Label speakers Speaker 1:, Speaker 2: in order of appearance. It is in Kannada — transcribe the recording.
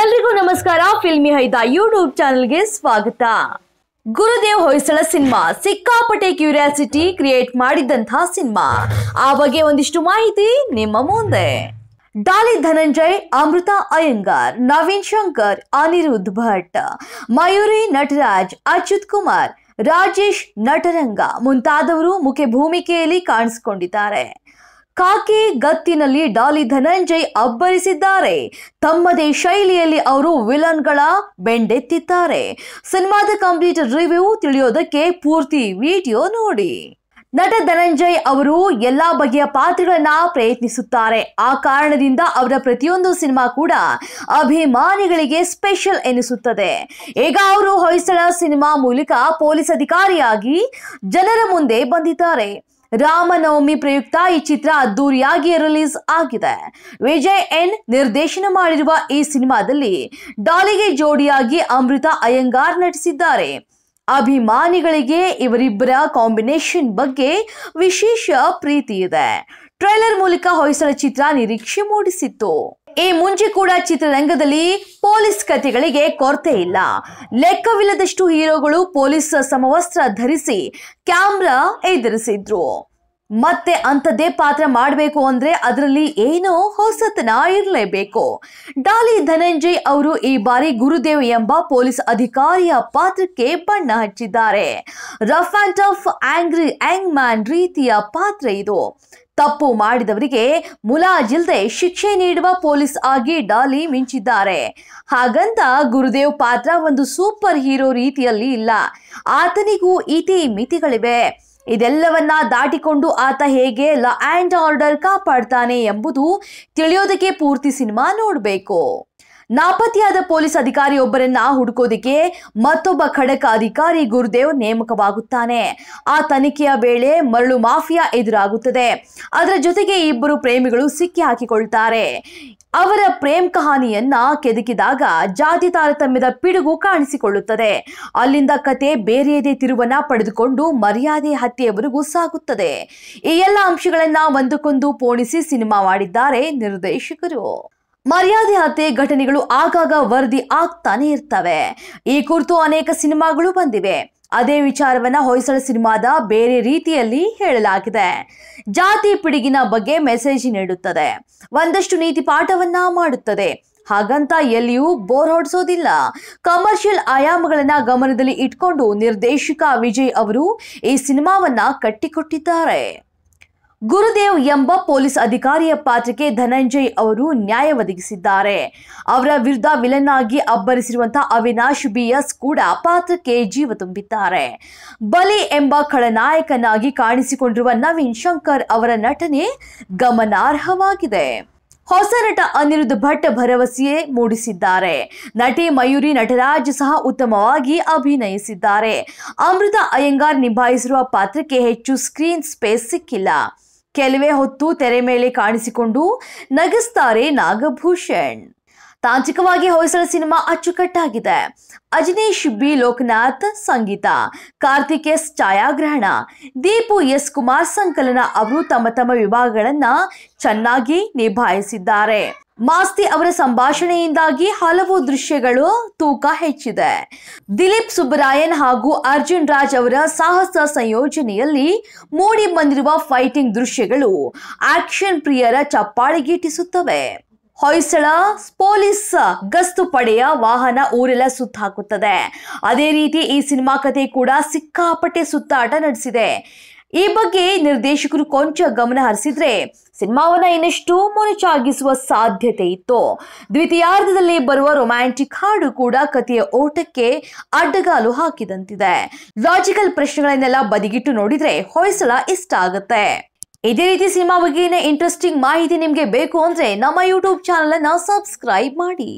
Speaker 1: ಎಲ್ರಿಗೂ ನಮಸ್ಕಾರ ಫಿಲ್ಮಿ ಹೈದ ಯೂಟ್ಯೂಬ್ ಗೆ ಸ್ವಾಗತ ಗುರುದೇವ್ ಹೊಯ್ಸಳ ಸಿನಿಮಾ ಸಿಕ್ಕಾಪಟೆ ಕ್ಯೂರಿಯಾಸಿಟಿ ಕ್ರಿಯೇಟ್ ಮಾಡಿದಂತಹ ಸಿನಿಮಾ ಆ ಬಗ್ಗೆ ಒಂದಿಷ್ಟು ಮಾಹಿತಿ ನಿಮ್ಮ ಮುಂದೆ ಡಾಲಿ ಧನಂಜಯ್ ಅಮೃತ ಅಯ್ಯಂಗಾರ್ ನವೀನ್ ಶಂಕರ್ ಅನಿರುದ್ಧ್ ಭಟ್ ಮಯೂರಿ ನಟರಾಜ್ ಅಚ್ಯುತ್ ಕುಮಾರ್ ರಾಜೇಶ್ ನಟರಂಗ ಮುಂತಾದವರು ಮುಖ್ಯ ಭೂಮಿಕೆಯಲ್ಲಿ ಕಾಣಿಸಿಕೊಂಡಿದ್ದಾರೆ ಕಾಕಿ ಗತ್ತಿನಲ್ಲಿ ಡಾಲಿ ಧನಂಜಯ್ ಅಬ್ಬರಿಸಿದ್ದಾರೆ ತಮ್ಮದೇ ಶೈಲಿಯಲ್ಲಿ ಅವರು ವಿಲನ್ಗಳ ಬೆಂಡೆತ್ತಿದ್ದಾರೆ ಸಿನಿಮಾದ ಕಂಪ್ಲೀಟ್ ರಿವ್ಯೂ ತಿಳಿಯೋದಕ್ಕೆ ಪೂರ್ತಿ ವಿಡಿಯೋ ನೋಡಿ ನಟ ಧನಂಜಯ್ ಅವರು ಎಲ್ಲಾ ಬಗೆಯ ಪಾತ್ರಗಳನ್ನ ಪ್ರಯತ್ನಿಸುತ್ತಾರೆ ಆ ಕಾರಣದಿಂದ ಅವರ ಪ್ರತಿಯೊಂದು ಸಿನಿಮಾ ಕೂಡ ಅಭಿಮಾನಿಗಳಿಗೆ ಸ್ಪೆಷಲ್ ಎನಿಸುತ್ತದೆ ಈಗ ಅವರು ಹೊಯ್ಸಳ ಸಿನಿಮಾ ಮೂಲಕ ಪೊಲೀಸ್ ಅಧಿಕಾರಿಯಾಗಿ ಜನರ ಮುಂದೆ ಬಂದಿದ್ದಾರೆ ರಾಮನವಮಿ ಪ್ರಯುಕ್ತ ಈ ಚಿತ್ರ ಅದ್ದೂರಿಯಾಗಿ ರಿಲೀಸ್ ಆಗಿದೆ ವಿಜಯ್ ಎನ್ ನಿರ್ದೇಶನ ಮಾಡಿರುವ ಈ ಸಿನಿಮಾದಲ್ಲಿ ಡಾಲಿಗೆ ಜೋಡಿಯಾಗಿ ಅಮೃತ ಅಯ್ಯಂಗಾರ್ ನಟಿಸಿದ್ದಾರೆ ಅಭಿಮಾನಿಗಳಿಗೆ ಇವರಿಬ್ಬರ ಕಾಂಬಿನೇಷನ್ ಬಗ್ಗೆ ವಿಶೇಷ ಪ್ರೀತಿ ಇದೆ ಟ್ರೈಲರ್ ಮೂಲಕ ಹೊಯ್ಸಳ ಚಿತ್ರ ನಿರೀಕ್ಷೆ ಮೂಡಿಸಿತ್ತು ಈ ಮುಂಚೆ ಕೂಡ ಚಿತ್ರರಂಗದಲ್ಲಿ ಪೊಲೀಸ್ ಕಥೆಗಳಿಗೆ ಕೊರತೆ ಇಲ್ಲ ಲೆಕ್ಕವಿಲ್ಲದಷ್ಟು ಹೀರೋಗಳು ಪೊಲೀಸ್ ಸಮವಸ್ತ್ರ ಧರಿಸಿ ಕ್ಯಾಮ್ರಾ ಎದುರಿಸಿದ್ರು ಮತ್ತೆ ಅಂಥದ್ದೇ ಪಾತ್ರ ಮಾಡಬೇಕು ಅಂದರೆ ಅದರಲ್ಲಿ ಏನೋ ಹೊಸತನ ಇರಲೇಬೇಕು ಡಾಲಿ ಧನಂಜಯ್ ಅವರು ಈ ಬಾರಿ ಗುರುದೇವ್ ಎಂಬ ಪೊಲೀಸ್ ಅಧಿಕಾರಿಯ ಪಾತ್ರಕ್ಕೆ ಬಣ್ಣ ಹಚ್ಚಿದ್ದಾರೆ rough and tough angry young man ರೀತಿಯ ಪಾತ್ರ ಇದು ತಪ್ಪು ಮಾಡಿದವರಿಗೆ ಮುಲಾಜಿಲ್ದೆ ಶಿಕ್ಷೆ ನೀಡುವ ಪೊಲೀಸ್ ಆಗಿ ಡಾಲಿ ಮಿಂಚಿದ್ದಾರೆ ಹಾಗಂತ ಗುರುದೇವ್ ಪಾತ್ರ ಒಂದು ಸೂಪರ್ ಹೀರೋ ರೀತಿಯಲ್ಲಿ ಇಲ್ಲ ಆತನಿಗೂ ಇತಿ ಮಿತಿಗಳಿವೆ ಇದೆಲ್ಲವನ್ನ ದಾಟಿಕೊಂಡು ಆತ ಹೇಗೆ ಲಾ ಆ್ಯಂಡ್ ಆರ್ಡರ್ ಕಾಪಾಡ್ತಾನೆ ಎಂಬುದು ತಿಳಿಯೋದಕ್ಕೆ ಪೂರ್ತಿ ಸಿನಿಮಾ ನೋಡಬೇಕು ನಾಪತ್ತೆಯಾದ ಪೊಲೀಸ್ ಅಧಿಕಾರಿಯೊಬ್ಬರನ್ನ ಹುಡುಕೋದಿಕ್ಕೆ ಮತ್ತೊಬ್ಬ ಖಡಕ ಅಧಿಕಾರಿ ಗುರುದೇವ್ ನೇಮಕವಾಗುತ್ತಾನೆ ಆ ತನಿಖೆಯ ವೇಳೆ ಮರಳು ಮಾಫಿಯಾ ಎದುರಾಗುತ್ತದೆ ಅದರ ಜೊತೆಗೆ ಇಬ್ಬರು ಪ್ರೇಮಿಗಳು ಸಿಕ್ಕಿ ಹಾಕಿಕೊಳ್ತಾರೆ ಅವರ ಪ್ರೇಮ್ ಕಹಾನಿಯನ್ನ ಕೆದಕಿದಾಗ ಜಾತಿ ತಾರತಮ್ಯದ ಪಿಡುಗು ಕಾಣಿಸಿಕೊಳ್ಳುತ್ತದೆ ಅಲ್ಲಿಂದ ಕತೆ ಬೇರೆಯದೇ ತಿರುವನ್ನ ಪಡೆದುಕೊಂಡು ಮರ್ಯಾದೆ ಹತ್ಯೆಯವರೆಗೂ ಸಾಗುತ್ತದೆ ಈ ಎಲ್ಲ ಅಂಶಗಳನ್ನ ಒಂದಕ್ಕೊಂದು ಪೋಣಿಸಿ ಸಿನಿಮಾ ಮಾಡಿದ್ದಾರೆ ನಿರ್ದೇಶಕರು ಮರ್ಯಾದೆ ಹತ್ಯೆ ಘಟನೆಗಳು ಆಗಾಗ ವರದಿ ಆಗ್ತಾನೆ ಇರ್ತವೆ ಈ ಕುರಿತು ಅನೇಕ ಸಿನಿಮಾಗಳು ಬಂದಿವೆ ಅದೇ ವಿಚಾರವನ್ನ ಹೊಯ್ಸಳ ಸಿನಿಮಾದ ಬೇರೆ ರೀತಿಯಲ್ಲಿ ಹೇಳಲಾಗಿದೆ ಜಾತಿ ಪಿಡಿಗಿನ ಬಗ್ಗೆ ಮೆಸೇಜ್ ನೀಡುತ್ತದೆ ಒಂದಷ್ಟು ನೀತಿ ಪಾಠವನ್ನ ಮಾಡುತ್ತದೆ ಹಾಗಂತ ಎಲ್ಲಿಯೂ ಬೋರ್ ಹೊಡಿಸೋದಿಲ್ಲ ಕಮರ್ಷಿಯಲ್ ಆಯಾಮಗಳನ್ನ ಗಮನದಲ್ಲಿ ಇಟ್ಕೊಂಡು ನಿರ್ದೇಶಕ ವಿಜಯ್ ಅವರು ಈ ಸಿನಿಮಾವನ್ನ ಕಟ್ಟಿಕೊಟ್ಟಿದ್ದಾರೆ ಗುರುದೇವ್ ಎಂಬ ಪೊಲೀಸ್ ಅಧಿಕಾರಿಯ ಪಾತ್ರಕ್ಕೆ ಧನಂಜಯ್ ಅವರು ನ್ಯಾಯ ಒದಗಿಸಿದ್ದಾರೆ ಅವರ ವಿರುದ್ಧ ವಿಲನ್ ಆಗಿ ಅಬ್ಬರಿಸಿರುವಂತಹ ಅವಿನಾಶ್ ಬಿ ಎಸ್ ಕೂಡ ಪಾತ್ರಕ್ಕೆ ಜೀವ ತುಂಬಿದ್ದಾರೆ ಬಲಿ ಎಂಬ ಖಳನಾಯಕನಾಗಿ ಕಾಣಿಸಿಕೊಂಡಿರುವ ನವೀನ್ ಶಂಕರ್ ಅವರ ನಟನೆ ಗಮನಾರ್ಹವಾಗಿದೆ ಹೊಸ ನಟ ಅನಿರುದ್ಧ ಭಟ್ ಭರವಸೆಯೇ ಮೂಡಿಸಿದ್ದಾರೆ ನಟಿ ಮಯೂರಿ ನಟರಾಜ್ ಸಹ ಉತ್ತಮವಾಗಿ ಅಭಿನಯಿಸಿದ್ದಾರೆ ಅಮೃತ ಅಯ್ಯಂಗಾರ್ ನಿಭಾಯಿಸಿರುವ ಪಾತ್ರಕ್ಕೆ ಹೆಚ್ಚು ಸ್ಕ್ರೀನ್ ಸ್ಪೇಸ್ ಸಿಕ್ಕಿಲ್ಲ ಕೆಲವೇ ಹೊತ್ತು ತೆರೆ ಮೇಲೆ ಕಾಣಿಸಿಕೊಂಡು ನಗಿಸ್ತಾರೆ ನಾಗಭೂಷಣ್ ತಾಂತ್ರಿಕವಾಗಿ ಹೊಯ್ಸಳ ಸಿನಿಮಾ ಅಚ್ಚುಕಟ್ಟಾಗಿದೆ ಅಜನೀಶ್ ಬಿ ಲೋಕನಾಥ್ ಸಂಗೀತ ಕಾರ್ತಿಕ್ ಎಸ್ ಛಾಯಾಗ್ರಹಣ ದೀಪು ಎಸ್ ಕುಮಾರ್ ಸಂಕಲನ ಅವರು ತಮ್ಮ ತಮ್ಮ ವಿಭಾಗಗಳನ್ನ ಚೆನ್ನಾಗಿ ನಿಭಾಯಿಸಿದ್ದಾರೆ ಮಾಸ್ತಿ ಅವರ ಸಂಭಾಷಣೆಯಿಂದಾಗಿ ಹಲವು ದೃಶ್ಯಗಳು ತೂಕ ಹೆಚ್ಚಿದೆ ದಿಲೀಪ್ ಸುಬ್ಬರಾಯನ್ ಹಾಗೂ ಅರ್ಜುನ್ ರಾಜ್ ಅವರ ಸಾಹಸ ಸಂಯೋಜನೆಯಲ್ಲಿ ಮೂಡಿ ಬಂದಿರುವ ಫೈಟಿಂಗ್ ದೃಶ್ಯಗಳು ಆಕ್ಷನ್ ಪ್ರಿಯರ ಗೀಟಿಸುತ್ತವೆ ಹೊಯ್ಸಳ ಪೊಲೀಸ್ ಗಸ್ತು ಪಡೆಯ ವಾಹನ ಊರೆಲ್ಲ ಸುತ್ತಾಕುತ್ತದೆ ಅದೇ ರೀತಿ ಈ ಸಿನಿಮಾ ಕಥೆ ಕೂಡ ಸಿಕ್ಕಾಪಟ್ಟೆ ಸುತ್ತಾಟ ನಡೆಸಿದೆ ಈ ಬಗ್ಗೆ ನಿರ್ದೇಶಕರು ಕೊಂಚ ಗಮನ ಹರಿಸಿದ್ರೆ ಸಿನಿಮಾವನ್ನ ಇನ್ನಷ್ಟು ಮೊನಚಾಗಿಸುವ ಸಾಧ್ಯತೆ ಇತ್ತು ದ್ವಿತೀಯಾರ್ಧದಲ್ಲಿ ಬರುವ ರೊಮ್ಯಾಂಟಿಕ್ ಹಾಡು ಕೂಡ ಕಥೆಯ ಓಟಕ್ಕೆ ಅಡ್ಡಗಾಲು ಹಾಕಿದಂತಿದೆ ಲಾಜಿಕಲ್ ಪ್ರಶ್ನೆಗಳನ್ನೆಲ್ಲ ಬದಿಗಿಟ್ಟು ನೋಡಿದ್ರೆ ಹೊಯ್ಸಳ ಇಷ್ಟ ಆಗುತ್ತೆ ಇದೇ ರೀತಿ ಸಿನಿಮಾ ಬಗ್ಗೆ ಇಂಟ್ರೆಸ್ಟಿಂಗ್ ಮಾಹಿತಿ ನಿಮಗೆ ಬೇಕು ಅಂದ್ರೆ ನಮ್ಮ ಯೂಟ್ಯೂಬ್ ಚಾನಲ್ ಅನ್ನ ಸಬ್ಸ್ಕ್ರೈಬ್ ಮಾಡಿ